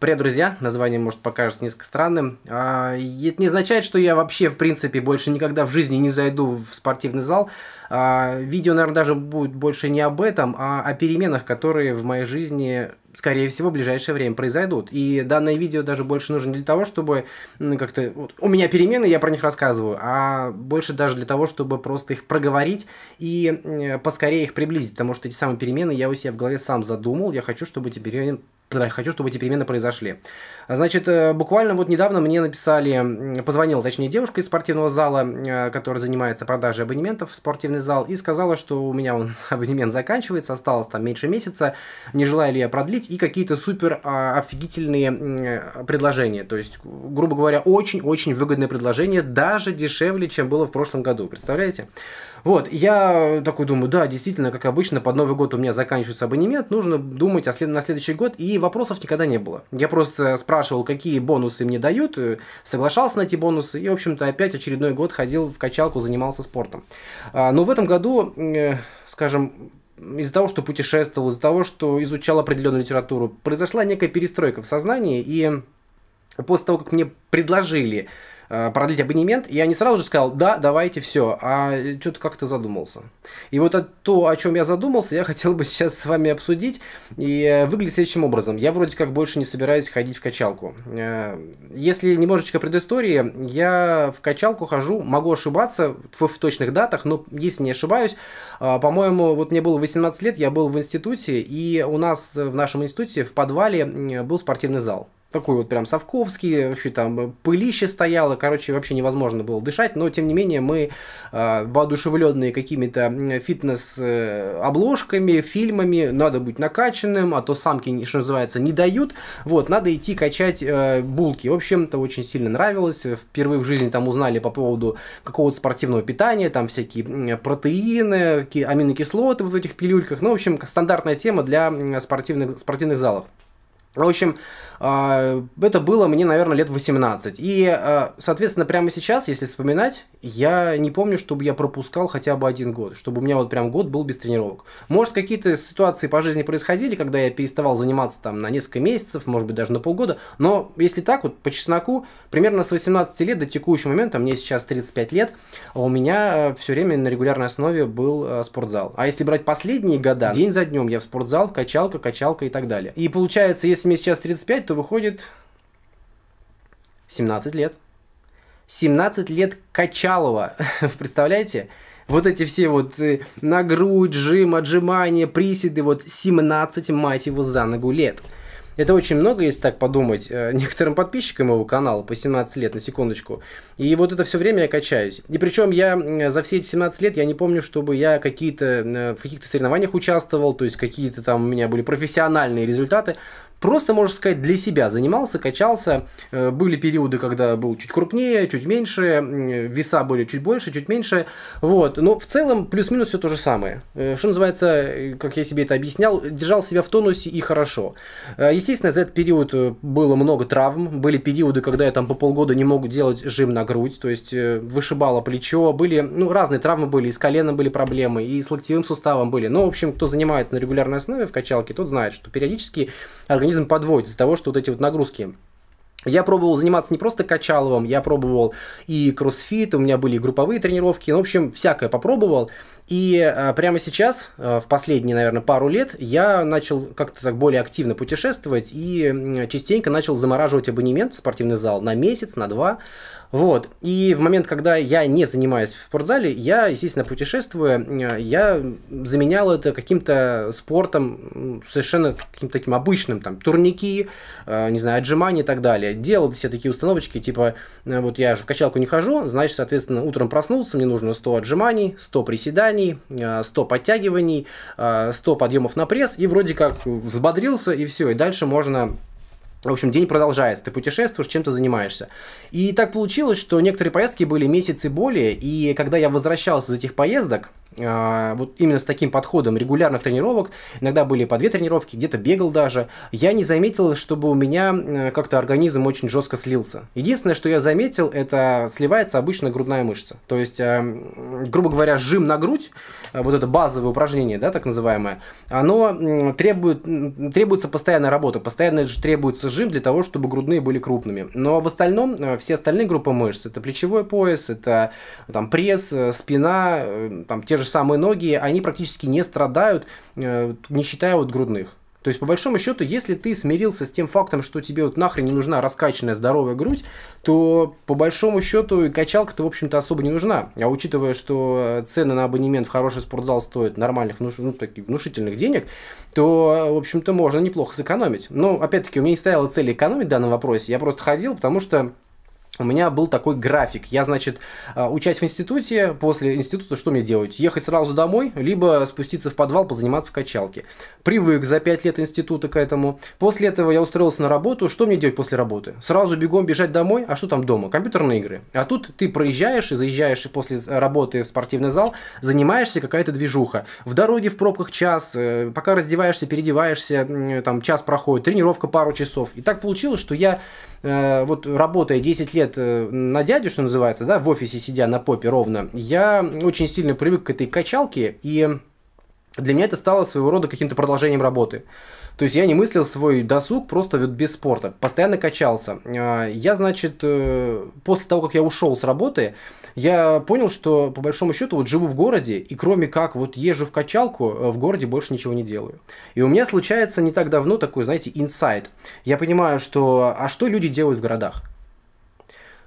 Привет, друзья! Название может покажется несколько странным. А, это не означает, что я вообще, в принципе, больше никогда в жизни не зайду в спортивный зал. А, видео, наверное, даже будет больше не об этом, а о переменах, которые в моей жизни скорее всего, в ближайшее время произойдут. И данное видео даже больше нужно для того, чтобы как-то... Вот, у меня перемены, я про них рассказываю, а больше даже для того, чтобы просто их проговорить и поскорее их приблизить, потому что эти самые перемены я у себя в голове сам задумал, я хочу, чтобы эти перемены хочу, чтобы эти перемены произошли. Значит, э, буквально вот недавно мне написали, позвонила, точнее, девушка из спортивного зала, э, которая занимается продажей абонементов в спортивный зал, и сказала, что у меня он абонемент заканчивается, осталось там меньше месяца, не желаю ли я продлить и какие-то супер а, офигительные э, предложения. То есть, грубо говоря, очень-очень выгодные предложения, даже дешевле, чем было в прошлом году. Представляете? Вот, я такой думаю, да, действительно, как обычно, под Новый год у меня заканчивается абонемент, нужно думать о след- на следующий год, и вопросов никогда не было. Я просто спрашивал, какие бонусы мне дают, э, соглашался на эти бонусы, и, в общем-то, опять очередной год ходил в качалку, занимался спортом. А, но в этом году, э, скажем, из-за того, что путешествовал, из-за того, что изучал определенную литературу, произошла некая перестройка в сознании, и после того, как мне предложили Э, продлить абонемент, я не сразу же сказал, да, давайте все, а э, что-то как-то задумался. И вот то, о чем я задумался, я хотел бы сейчас с вами обсудить, и э, выглядит следующим образом. Я вроде как больше не собираюсь ходить в качалку. Если немножечко предыстории, я в качалку хожу, могу ошибаться в, в точных датах, но если не ошибаюсь, по-моему, вот мне было 18 лет, я был в институте, и у нас в нашем институте в подвале был спортивный зал такой вот прям совковский, вообще там пылище стояло, короче, вообще невозможно было дышать, но тем не менее мы э, воодушевленные какими-то фитнес-обложками, э, фильмами, надо быть накачанным, а то самки, что называется, не дают, вот, надо идти качать э, булки. В общем это очень сильно нравилось, впервые в жизни там узнали по поводу какого-то спортивного питания, там всякие протеины, аминокислоты в этих пилюльках, ну, в общем, стандартная тема для спортивных, спортивных залов. В общем, а, это было мне, наверное, лет 18. И, а, соответственно, прямо сейчас, если вспоминать, я не помню, чтобы я пропускал хотя бы один год, чтобы у меня вот прям год был без тренировок. Может, какие-то ситуации по жизни происходили, когда я переставал заниматься там на несколько месяцев, может быть, даже на полгода, но если так вот, по чесноку, примерно с 18 лет до текущего момента, мне сейчас 35 лет, а у меня все время на регулярной основе был спортзал. А если брать последние года, день за днем я в спортзал, качалка, качалка и так далее. И получается, если если мне сейчас 35, то выходит 17 лет. 17 лет Качалова, представляете? Вот эти все вот э, на грудь, жим, отжимания, приседы, вот 17, мать его, за ногу лет. Это очень много, если так подумать, э, некоторым подписчикам моего канала по 17 лет, на секундочку. И вот это все время я качаюсь. И причем я за все эти 17 лет, я не помню, чтобы я какие-то, э, в каких-то соревнованиях участвовал, то есть какие-то там у меня были профессиональные результаты просто, можно сказать, для себя занимался, качался. Э, были периоды, когда был чуть крупнее, чуть меньше, веса были чуть больше, чуть меньше. Вот. Но в целом плюс-минус все то же самое. Э, что называется, э, как я себе это объяснял, держал себя в тонусе и хорошо. Естественно, за этот период было много травм. Были периоды, когда я там по полгода не мог делать жим на грудь, то есть вышибало плечо. Были, ну, разные травмы были, и с коленом были проблемы, и с локтевым суставом были. но ну, в общем, кто занимается на регулярной основе в качалке, тот знает, что периодически организм организм подводит из-за того, что вот эти вот нагрузки я пробовал заниматься не просто качаловым, я пробовал и кроссфит, у меня были и групповые тренировки, ну, в общем, всякое попробовал. И а, прямо сейчас, а, в последние, наверное, пару лет, я начал как-то так более активно путешествовать и частенько начал замораживать абонемент в спортивный зал на месяц, на два. Вот. И в момент, когда я не занимаюсь в спортзале, я, естественно, путешествую, э, я заменял это каким-то спортом совершенно каким-то таким обычным, там, турники, э, не знаю, отжимания и так далее. Делал все такие установочки, типа, э, вот я же в качалку не хожу, значит, соответственно, утром проснулся, мне нужно 100 отжиманий, 100 приседаний, 100 подтягиваний, 100 подъемов на пресс, и вроде как взбодрился, и все, и дальше можно в общем, день продолжается, ты путешествуешь, чем то занимаешься. И так получилось, что некоторые поездки были месяцы более, и когда я возвращался из этих поездок, а, вот именно с таким подходом регулярных тренировок, иногда были по две тренировки, где-то бегал даже, я не заметил, чтобы у меня э, как-то организм очень жестко слился. Единственное, что я заметил, это сливается обычно грудная мышца. То есть, э, грубо говоря, жим на грудь, э, вот это базовое упражнение, да, так называемое, оно требует, требуется постоянная работа, постоянно требуется жим для того, чтобы грудные были крупными. Но в остальном все остальные группы мышц, это плечевой пояс, это там пресс, спина, там те же же самые ноги, они практически не страдают, э, не считая вот грудных. То есть, по большому счету, если ты смирился с тем фактом, что тебе вот нахрен не нужна раскачанная здоровая грудь, то, по большому счету, и качалка-то, в общем-то, особо не нужна. А учитывая, что э, цены на абонемент в хороший спортзал стоят нормальных, ну, таких внушительных денег, то, в общем-то, можно неплохо сэкономить. Но, опять-таки, у меня не стояла цель экономить в данном вопросе. Я просто ходил, потому что у меня был такой график. Я, значит, а, учась в институте, после института что мне делать? Ехать сразу домой, либо спуститься в подвал, позаниматься в качалке. Привык за 5 лет института к этому. После этого я устроился на работу. Что мне делать после работы? Сразу бегом бежать домой? А что там дома? Компьютерные игры. А тут ты проезжаешь и заезжаешь после работы в спортивный зал, занимаешься какая-то движуха. В дороге в пробках час, э, пока раздеваешься, переодеваешься, там час проходит, тренировка пару часов. И так получилось, что я э, вот работая 10 лет лет э, на дядю, что называется, да, в офисе сидя на попе ровно, я очень сильно привык к этой качалке, и для меня это стало своего рода каким-то продолжением работы. То есть я не мыслил свой досуг просто вот без спорта. Постоянно качался. А, я, значит, э, после того, как я ушел с работы, я понял, что по большому счету вот живу в городе, и кроме как вот езжу в качалку, э, в городе больше ничего не делаю. И у меня случается не так давно такой, знаете, инсайт. Я понимаю, что а что люди делают в городах?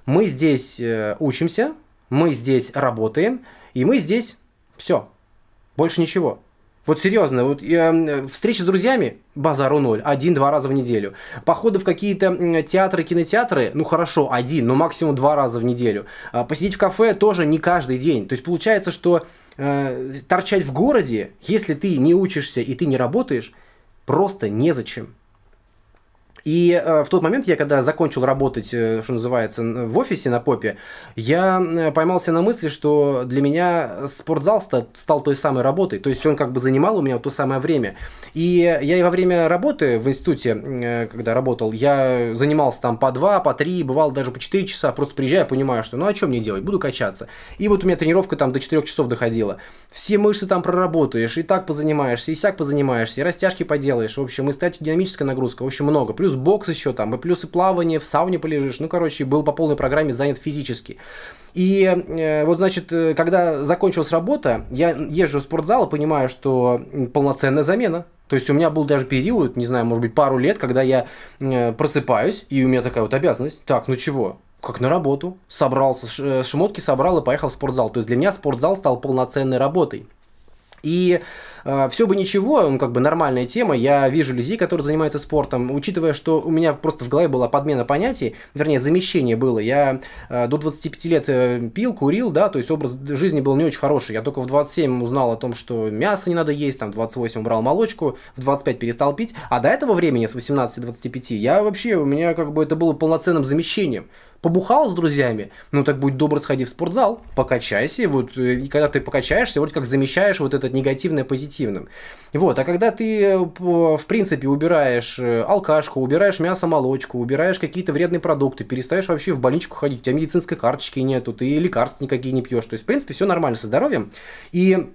мы здесь э, учимся, мы здесь работаем, и мы здесь все. Больше ничего. Вот серьезно, вот э, встречи с друзьями базару ноль, один-два раза в неделю. Походы в какие-то театры, кинотеатры, ну хорошо, один, но максимум два раза в неделю. А посидеть в кафе тоже не каждый день. То есть получается, что э, торчать в городе, если ты не учишься и ты не работаешь, просто незачем. И э, в тот момент я, когда закончил работать, э, что называется, в офисе на попе, я э, поймался на мысли, что для меня спортзал стал, стал той самой работой. То есть он как бы занимал у меня то самое время. И я и во время работы в институте, э, когда работал, я занимался там по два, по три, бывал даже по четыре часа. Просто приезжаю, понимаю, что ну а что мне делать, буду качаться. И вот у меня тренировка там до четырех часов доходила. Все мышцы там проработаешь, и так позанимаешься, и сяк позанимаешься, и растяжки поделаешь. В общем, и стать динамическая нагрузка, в общем, много. Плюс плюс бокс еще там, и плюс и плавание, в сауне полежишь. Ну, короче, был по полной программе занят физически. И э, вот, значит, э, когда закончилась работа, я езжу в спортзал и понимаю, что полноценная замена. То есть у меня был даже период, не знаю, может быть, пару лет, когда я э, просыпаюсь, и у меня такая вот обязанность. Так, ну чего? как на работу, собрался, э, шмотки собрал и поехал в спортзал. То есть для меня спортзал стал полноценной работой. И а, Все бы ничего, он как бы нормальная тема. Я вижу людей, которые занимаются спортом. Учитывая, что у меня просто в голове была подмена понятий, вернее, замещение было. Я а, до 25 лет э, пил, курил, да, то есть образ жизни был не очень хороший. Я только в 27 узнал о том, что мясо не надо есть, там, в 28 убрал молочку, в 25 перестал пить. А до этого времени, с 18 25, я вообще, у меня как бы это было полноценным замещением побухал с друзьями, ну так будь добр, сходи в спортзал, покачайся, вот, э, и когда ты покачаешься, вроде как замещаешь вот этот негативное позитивное позитивным. Вот, а когда ты, э, в принципе, убираешь э, алкашку, убираешь мясо-молочку, убираешь какие-то вредные продукты, перестаешь вообще в больничку ходить, у тебя медицинской карточки нету, ты лекарств никакие не пьешь, то есть, в принципе, все нормально со здоровьем. И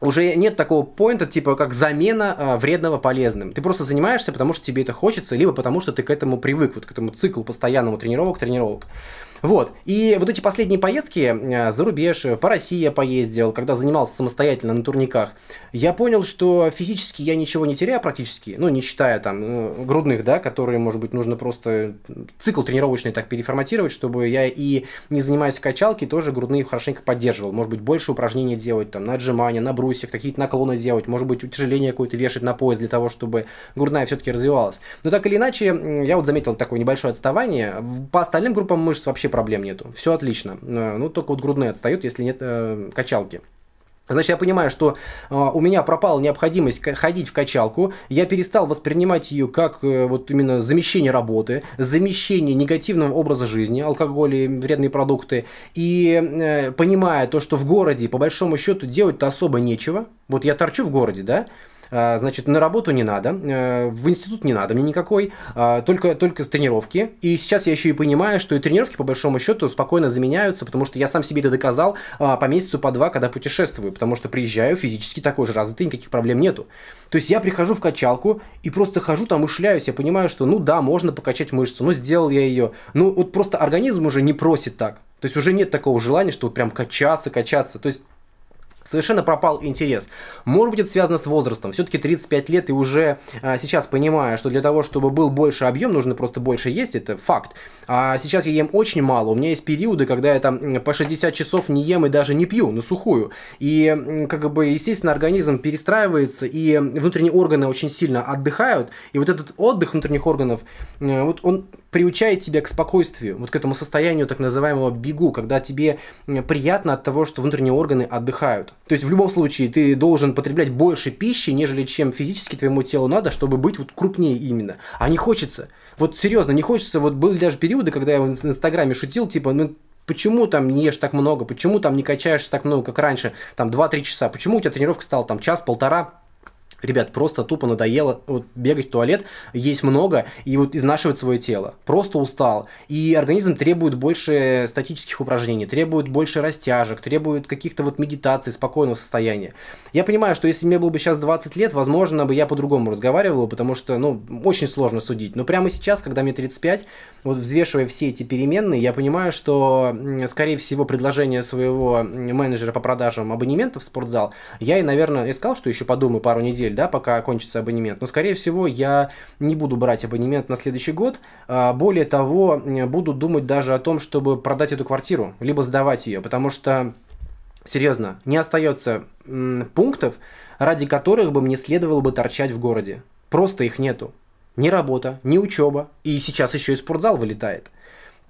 уже нет такого поинта, типа, как замена а, вредного полезным. Ты просто занимаешься, потому что тебе это хочется, либо потому что ты к этому привык, вот к этому циклу постоянному тренировок-тренировок. тренировок тренировок вот. И вот эти последние поездки э, за рубеж, по России я поездил, когда занимался самостоятельно на турниках, я понял, что физически я ничего не теряю практически, ну, не считая там э, грудных, да, которые, может быть, нужно просто цикл тренировочный так переформатировать, чтобы я и не занимаясь качалки, тоже грудные хорошенько поддерживал. Может быть, больше упражнений делать, там, на отжимания, на брусьях, какие-то наклоны делать, может быть, утяжеление какое-то вешать на пояс для того, чтобы грудная все-таки развивалась. Но так или иначе, я вот заметил такое небольшое отставание. По остальным группам мышц вообще проблем нету, все отлично. Э, ну, только вот грудные отстают, если нет э, качалки. Значит, я понимаю, что э, у меня пропала необходимость ходить в качалку, я перестал воспринимать ее как э, вот именно замещение работы, замещение негативного образа жизни, алкоголь и вредные продукты. И э, понимая то, что в городе, по большому счету, делать-то особо нечего, вот я торчу в городе, да, а, значит, на работу не надо, э, в институт не надо мне никакой, а, только, только тренировки. И сейчас я еще и понимаю, что и тренировки, по большому счету, спокойно заменяются, потому что я сам себе это доказал а, по месяцу, по два, когда путешествую, потому что приезжаю физически такой же развитый, никаких проблем нету. То есть я прихожу в качалку и просто хожу там и шляюсь, я понимаю, что ну да, можно покачать мышцу, ну сделал я ее. Ну вот просто организм уже не просит так. То есть уже нет такого желания, что вот прям качаться, качаться. То есть Совершенно пропал интерес. Может быть, это связано с возрастом. Все-таки 35 лет и уже а, сейчас понимаю, что для того, чтобы был больше объем, нужно просто больше есть. Это факт. А сейчас я ем очень мало. У меня есть периоды, когда я там по 60 часов не ем и даже не пью на сухую. И как бы, естественно, организм перестраивается, и внутренние органы очень сильно отдыхают. И вот этот отдых внутренних органов, э, вот он приучает тебя к спокойствию, вот к этому состоянию так называемого бегу, когда тебе приятно от того, что внутренние органы отдыхают. То есть в любом случае ты должен потреблять больше пищи, нежели чем физически твоему телу надо, чтобы быть вот крупнее именно. А не хочется. Вот серьезно, не хочется. Вот были даже периоды, когда я в Инстаграме шутил, типа, ну Почему там не ешь так много? Почему там не качаешься так много, как раньше? Там 2-3 часа. Почему у тебя тренировка стала там час-полтора? Ребят, просто тупо надоело вот, бегать в туалет, есть много, и вот изнашивать свое тело. Просто устал. И организм требует больше статических упражнений, требует больше растяжек, требует каких-то вот медитаций, спокойного состояния. Я понимаю, что если мне было бы сейчас 20 лет, возможно, бы я по-другому разговаривал, потому что, ну, очень сложно судить. Но прямо сейчас, когда мне 35, вот взвешивая все эти переменные, я понимаю, что, скорее всего, предложение своего менеджера по продажам абонементов в спортзал, я и, наверное, искал, что еще подумаю пару недель, недель, да, пока кончится абонемент. Но, скорее всего, я не буду брать абонемент на следующий год. А, более того, буду думать даже о том, чтобы продать эту квартиру, либо сдавать ее, потому что Серьезно, не остается пунктов, ради которых бы мне следовало бы торчать в городе. Просто их нету. Ни работа, ни учеба. И сейчас еще и спортзал вылетает.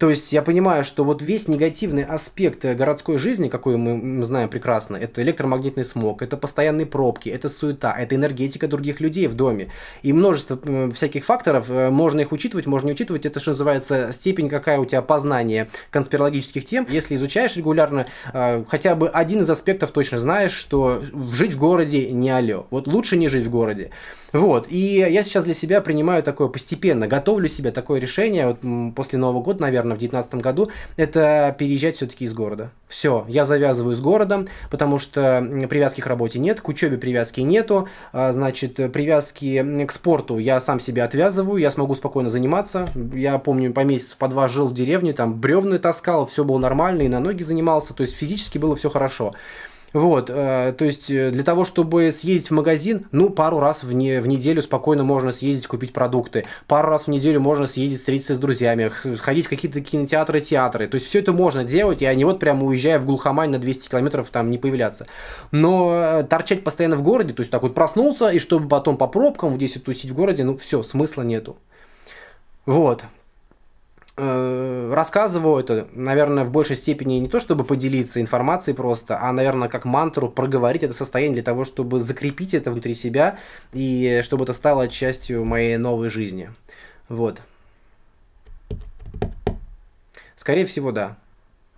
То есть я понимаю, что вот весь негативный аспект э, городской жизни, какой мы знаем прекрасно, это электромагнитный смог, это постоянные пробки, это суета, это энергетика других людей в доме. И множество всяких факторов, э, можно их учитывать, можно не учитывать. Это, что называется, степень, какая у тебя познание конспирологических тем. Если изучаешь регулярно, э, хотя бы один из аспектов точно знаешь, что жить в городе не алё. Вот лучше не жить в городе. Вот, и я сейчас для себя принимаю такое постепенно, готовлю себе такое решение, вот после Нового года, наверное, в 2019 году, это переезжать все-таки из города. Все, я завязываю с городом, потому что привязки к работе нет, к учебе привязки нету, а, значит, привязки к спорту я сам себе отвязываю, я смогу спокойно заниматься. Я помню, по месяцу, по два жил в деревне, там бревны таскал, все было нормально, и на ноги занимался, то есть физически было все хорошо. Вот, э, то есть э, для того, чтобы съездить в магазин, ну, пару раз в, не, в неделю спокойно можно съездить купить продукты, пару раз в неделю можно съездить встретиться с друзьями, ходить в какие-то кинотеатры, театры. То есть все это можно делать, и они вот прямо уезжая в Глухомань на 200 километров там не появляться. Но э, торчать постоянно в городе, то есть так вот проснулся, и чтобы потом по пробкам в здесь тусить в городе, ну, все, смысла нету. Вот рассказываю это, наверное, в большей степени не то, чтобы поделиться информацией просто, а, наверное, как мантру проговорить это состояние для того, чтобы закрепить это внутри себя и чтобы это стало частью моей новой жизни. Вот. Скорее всего, да.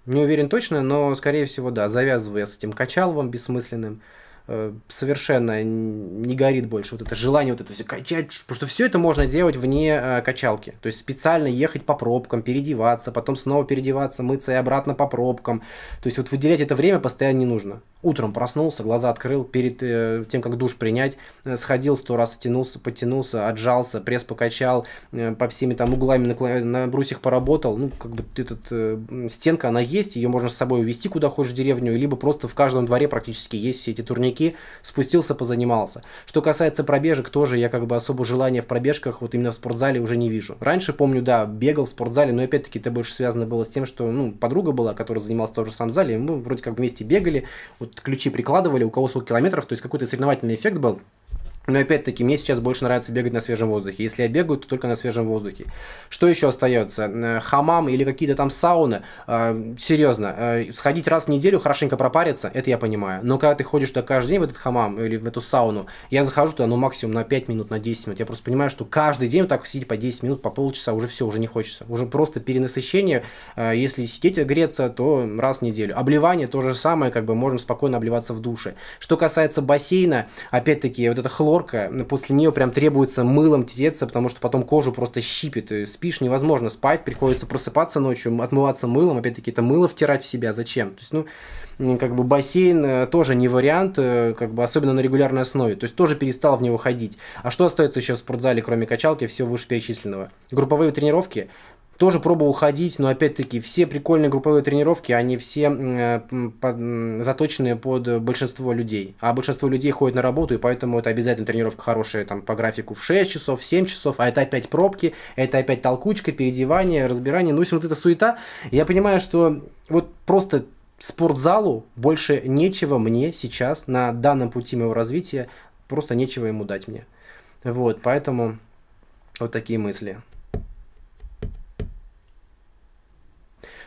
Не уверен точно, но, скорее всего, да. Завязываю я с этим качаловым бессмысленным. Э, совершенно не горит больше вот это желание вот это все качать, потому что все это можно делать вне э, качалки. То есть специально ехать по пробкам, переодеваться, потом снова переодеваться, мыться и обратно по пробкам. То есть вот выделять это время постоянно не нужно. Утром проснулся, глаза открыл, перед э, тем, как душ принять, э, сходил сто раз, тянулся, потянулся, отжался, пресс покачал, э, по всеми там углами на, на брусьях поработал. Ну, как бы этот, э, стенка, она есть, ее можно с собой увезти куда хочешь в деревню, либо просто в каждом дворе практически есть все эти турники турники, спустился, позанимался. Что касается пробежек, тоже я как бы особо желания в пробежках вот именно в спортзале уже не вижу. Раньше, помню, да, бегал в спортзале, но опять-таки это больше связано было с тем, что, ну, подруга была, которая занималась тоже в самом зале, мы вроде как вместе бегали, вот ключи прикладывали, у кого сколько километров, то есть какой-то соревновательный эффект был. Но опять-таки, мне сейчас больше нравится бегать на свежем воздухе. Если я бегаю, то только на свежем воздухе. Что еще остается? Э, хамам или какие-то там сауны? А, серьезно, э, сходить раз в неделю, хорошенько пропариться, это я понимаю. Но когда ты ходишь туда каждый день, в этот хамам или в эту сауну, я захожу туда, ну, максимум на 5 минут, на 10 минут. Я просто понимаю, что каждый день вот так сидеть по 10 минут, по полчаса, уже все, уже не хочется. Уже просто перенасыщение. Э, если сидеть греться, то раз в неделю. Обливание то же самое, как бы можем спокойно обливаться в душе. Что касается бассейна, опять-таки, вот это хлор хлорка, после нее прям требуется мылом тереться, потому что потом кожу просто щипит, и спишь, невозможно спать, приходится просыпаться ночью, отмываться мылом, опять-таки это мыло втирать в себя, зачем? То есть, ну, как бы бассейн э, тоже не вариант, э, как бы особенно на регулярной основе, то есть тоже перестал в него ходить. А что остается еще в спортзале, кроме качалки, всего вышеперечисленного? Групповые тренировки, тоже пробовал ходить, но опять-таки все прикольные групповые тренировки, они все э, под, заточены под большинство людей. А большинство людей ходит на работу, и поэтому это обязательно тренировка хорошая там по графику в 6 часов, в 7 часов, а это опять пробки, это опять толкучка, переодевание, разбирание. Ну, если вот эта суета, я понимаю, что вот просто спортзалу больше нечего мне сейчас на данном пути моего развития, просто нечего ему дать мне. Вот, поэтому вот такие мысли.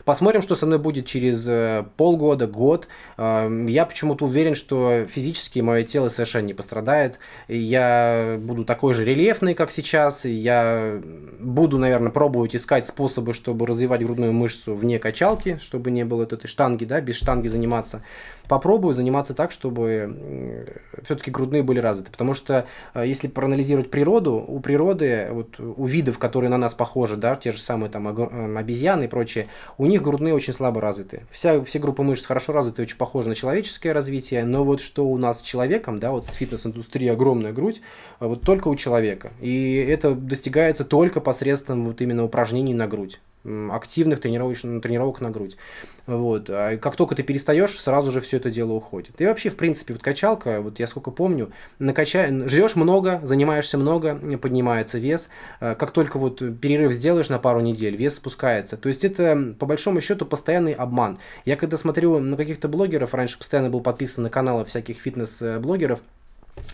Посмотрим, что со мной будет через э, полгода, год. Эм, я почему-то уверен, что физически мое тело совершенно не пострадает. Я буду такой же рельефный, как сейчас. Я буду, наверное, пробовать искать способы, чтобы развивать грудную мышцу вне качалки, чтобы не было этой штанги, да, без штанги заниматься. Попробую заниматься так, чтобы все-таки грудные были развиты. Потому что э, если проанализировать природу, у природы, вот у видов, которые на нас похожи, да, те же самые там обезьяны и прочее, у них них грудные очень слабо развиты. Вся, все группы мышц хорошо развиты, очень похожи на человеческое развитие, но вот что у нас с человеком, да, вот с фитнес индустрией огромная грудь, а вот только у человека. И это достигается только посредством вот именно упражнений на грудь активных тренировочных, тренировок на грудь. Вот. А как только ты перестаешь, сразу же все это дело уходит. И вообще, в принципе, вот качалка, вот я сколько помню, накача... жрешь много, занимаешься много, поднимается вес. Э, как только вот перерыв сделаешь на пару недель, вес спускается. То есть это, по большому счету, постоянный обман. Я когда смотрю на каких-то блогеров, раньше постоянно был подписан на каналы всяких фитнес-блогеров, э,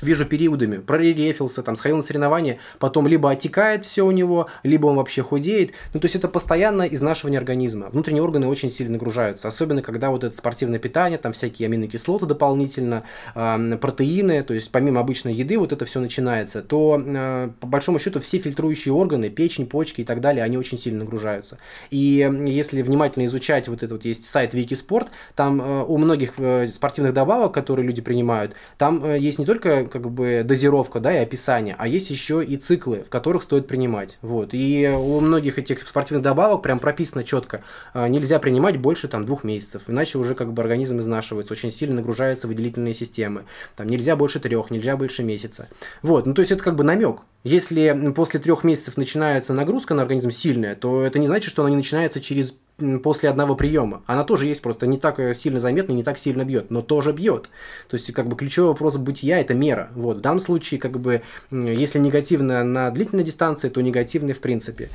вижу периодами, прорельефился, там, сходил на соревнования, потом либо отекает все у него, либо он вообще худеет. Ну, то есть это постоянное изнашивание организма. Внутренние органы очень сильно нагружаются, особенно когда вот это спортивное питание, там всякие аминокислоты дополнительно, э, протеины, то есть помимо обычной еды вот это все начинается, то э, по большому счету все фильтрующие органы, печень, почки и так далее, они очень сильно нагружаются. И если внимательно изучать вот этот вот есть сайт Вики Спорт, там э, у многих э, спортивных добавок, которые люди принимают, там э, есть не только как бы дозировка, да, и описание, а есть еще и циклы, в которых стоит принимать. Вот. И у многих этих спортивных добавок прям прописано четко, а, нельзя принимать больше там двух месяцев, иначе уже как бы организм изнашивается, очень сильно нагружаются выделительные системы. Там нельзя больше трех, нельзя больше месяца. Вот, ну то есть это как бы намек. Если после трех месяцев начинается нагрузка на организм сильная, то это не значит, что она не начинается через после одного приема. Она тоже есть, просто не так э, сильно заметна, не так сильно бьет, но тоже бьет. То есть, как бы ключевой вопрос бытия – это мера. Вот, в данном случае, как бы, если негативно на длительной дистанции, то негативный в принципе.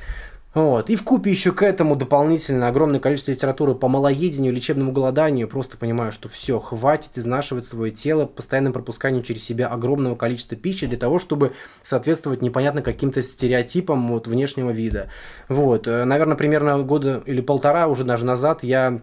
Вот. И в купе еще к этому дополнительно огромное количество литературы по малоедению, лечебному голоданию. Просто понимаю, что все, хватит изнашивать свое тело постоянным пропусканием через себя огромного количества пищи для того, чтобы соответствовать непонятно каким-то стереотипам вот, внешнего вида. Вот. Э, Наверное, примерно года или полтора уже даже назад я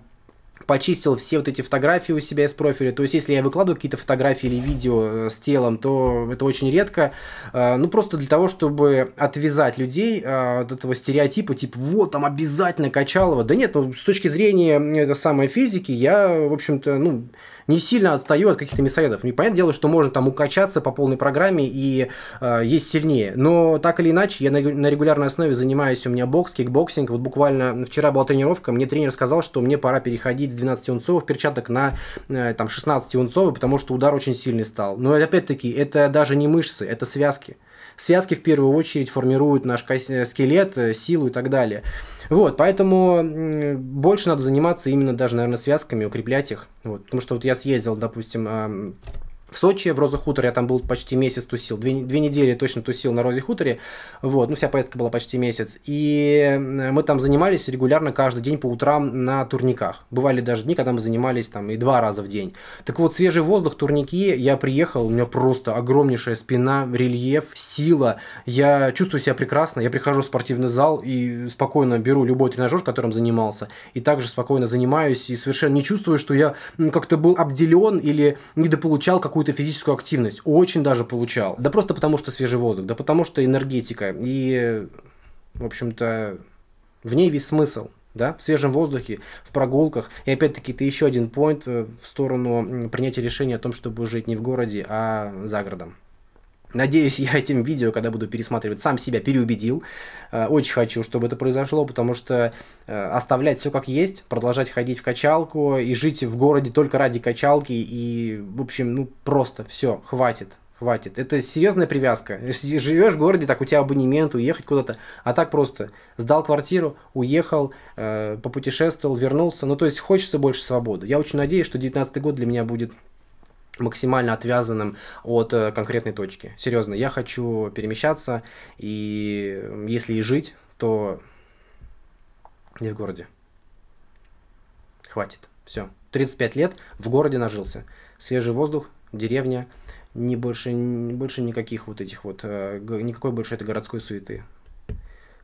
почистил все вот эти фотографии у себя из профиля. То есть, если я выкладываю какие-то фотографии или видео э, с телом, то это очень редко. Э, ну, просто для того, чтобы отвязать людей э, от этого стереотипа, типа, вот, там обязательно качалово. Да нет, ну, с точки зрения это самой физики, я, в общем-то, ну, не сильно отстаю от каких-то мясоедов. не понятное дело, что можно там укачаться по полной программе и э, есть сильнее. Но так или иначе, я на, на регулярной основе занимаюсь, у меня бокс, кикбоксинг. Вот буквально вчера была тренировка, мне тренер сказал, что мне пора переходить с 12-унцовых перчаток на э, там 16-унцовые, потому что удар очень сильный стал. Но опять-таки, это даже не мышцы, это связки связки в первую очередь формируют наш э, скелет, э, силу и так далее. Вот, поэтому больше надо заниматься именно даже, наверное, связками, укреплять их. Вот, потому что вот я съездил, допустим, в Сочи, в Розу Хутор, я там был почти месяц тусил, две, две недели точно тусил на Розе Хуторе, вот, ну вся поездка была почти месяц, и э, мы там занимались регулярно каждый день по утрам на турниках, бывали даже дни, когда мы занимались там и два раза в день. Так вот, свежий воздух, турники, я приехал, у меня просто огромнейшая спина, рельеф, сила, я чувствую себя прекрасно, я прихожу в спортивный зал и спокойно беру любой тренажер, которым занимался, и также спокойно занимаюсь, и совершенно не чувствую, что я как-то был обделен или недополучал какую-то какую-то физическую активность. Очень даже получал. Да просто потому, что свежий воздух, да потому, что энергетика. И, в общем-то, в ней весь смысл. Да, в свежем воздухе, в прогулках. И опять-таки это еще один поинт э, в сторону принятия решения о том, чтобы жить не в городе, а за городом. Надеюсь, я этим видео, когда буду пересматривать, сам себя переубедил. Э, очень хочу, чтобы это произошло, потому что э, оставлять все как есть, продолжать ходить в качалку и жить в городе только ради качалки и, в общем, ну просто все, хватит. Хватит. Это серьезная привязка. Если живешь в городе, так у тебя абонемент, уехать куда-то. А так просто. Сдал квартиру, уехал, э, попутешествовал, вернулся. Ну, то есть хочется больше свободы. Я очень надеюсь, что 2019 год для меня будет максимально отвязанным от э, конкретной точки. Серьезно, я хочу перемещаться, и если и жить, то не в городе. Хватит. Все. 35 лет в городе нажился. Свежий воздух, деревня, не больше, не больше никаких вот этих вот, э, никакой больше этой городской суеты.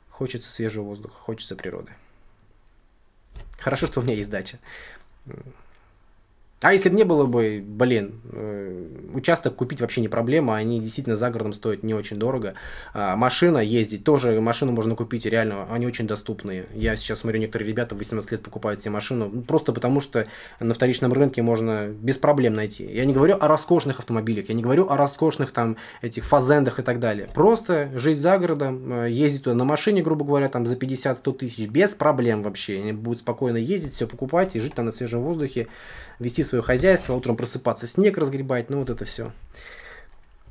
Хочется свежего воздуха, хочется природы. Хорошо, что у меня есть дача. А если бы не было бы, блин, э, участок купить вообще не проблема, они действительно за городом стоят не очень дорого. А, машина ездить тоже, машину можно купить, реально, они очень доступные. Я сейчас смотрю, некоторые ребята 18 лет покупают себе машину, ну, просто потому что на вторичном рынке можно без проблем найти. Я не говорю о роскошных автомобилях, я не говорю о роскошных там этих фазендах и так далее. Просто жить за городом, э, ездить туда на машине, грубо говоря, там за 50-100 тысяч, без проблем вообще. Они будут спокойно ездить, все покупать и жить там на свежем воздухе, вести свое хозяйство, утром просыпаться, снег разгребать, ну вот это все.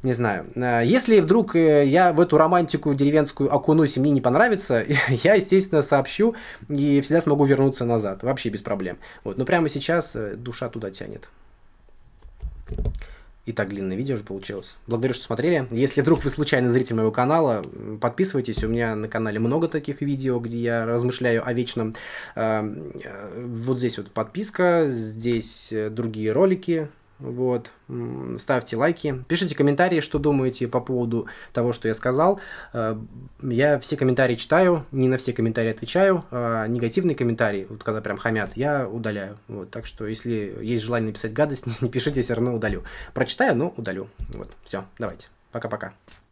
Не знаю. Э, если вдруг э, я в эту романтику деревенскую окунусь, и мне не понравится, я, естественно, сообщу и всегда смогу вернуться назад. Вообще без проблем. Вот. Но прямо сейчас э, душа туда тянет. И так длинное видео уже получилось. Благодарю, что смотрели. Если вдруг вы случайно зритель моего канала, подписывайтесь. У меня на канале много таких видео, где я размышляю о вечном. Эм, э, вот здесь вот подписка, здесь э, другие ролики, вот. Ставьте лайки, пишите комментарии, что думаете по поводу того, что я сказал. Э, я все комментарии читаю, не на все комментарии отвечаю. А негативные комментарии, вот когда прям хамят, я удаляю. Вот. Так что, если есть желание написать гадость, не пишите, я все равно удалю. Прочитаю, но удалю. Вот. Все, давайте. Пока-пока.